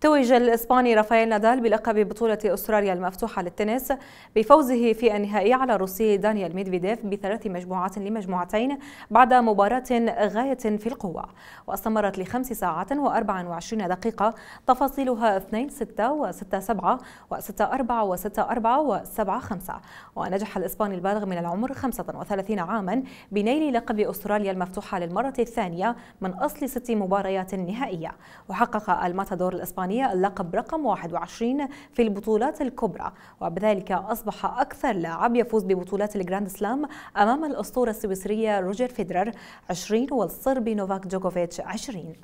توج الإسباني رافائيل نادال بلقب بطولة أستراليا المفتوحة للتنس بفوزه في النهائي على الروسي دانيال ميدفيديف بثلاث مجموعات لمجموعتين بعد مباراة غاية في القوة واستمرت لخمس ساعات و24 دقيقة تفاصيلها 2 6 و6 7 و6 4 و6 4 و7 5 ونجح الإسباني البالغ من العمر 35 عاما بنيل لقب أستراليا المفتوحة للمرة الثانية من أصل ست مباريات نهائية وحقق الماتادور الإسباني الألمانية اللقب رقم 21 في البطولات الكبرى وبذلك أصبح أكثر لاعب يفوز ببطولات الجراند سلام أمام الأسطورة السويسرية روجر فيدرر 20 والصربي نوفاك جوكوفيتش 20